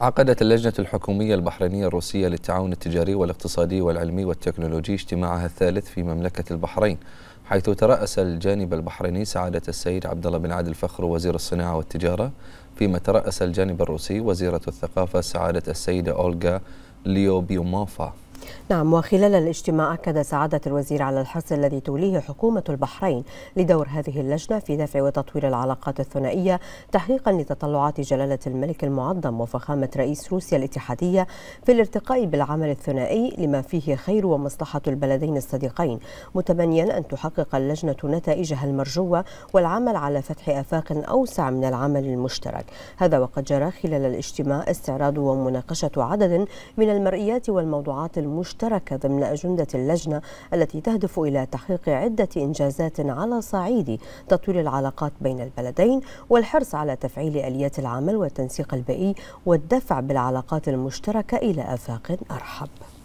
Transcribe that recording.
عقدت اللجنة الحكومية البحرينية الروسية للتعاون التجاري والاقتصادي والعلمي والتكنولوجي اجتماعها الثالث في مملكة البحرين حيث ترأس الجانب البحريني سعادة السيد عبد الله بن عادل فخر وزير الصناعة والتجارة فيما ترأس الجانب الروسي وزيرة الثقافة سعادة السيدة أولغا ليوبيوموفا نعم وخلال الاجتماع أكد سعادة الوزير على الحرص الذي توليه حكومة البحرين لدور هذه اللجنة في دفع وتطوير العلاقات الثنائية تحقيقا لتطلعات جلالة الملك المعظم وفخامة رئيس روسيا الاتحادية في الارتقاء بالعمل الثنائي لما فيه خير ومصلحة البلدين الصديقين متمنيا أن تحقق اللجنة نتائجها المرجوة والعمل على فتح آفاق أوسع من العمل المشترك هذا وقد جرى خلال الاجتماع استعراض ومناقشة عدد من المرئيات والموضوعات المشتركة مشتركة ضمن أجندة اللجنة التي تهدف إلى تحقيق عدة إنجازات على صعيد تطوير العلاقات بين البلدين والحرص على تفعيل آليات العمل والتنسيق البيئي والدفع بالعلاقات المشتركة إلى آفاق أرحب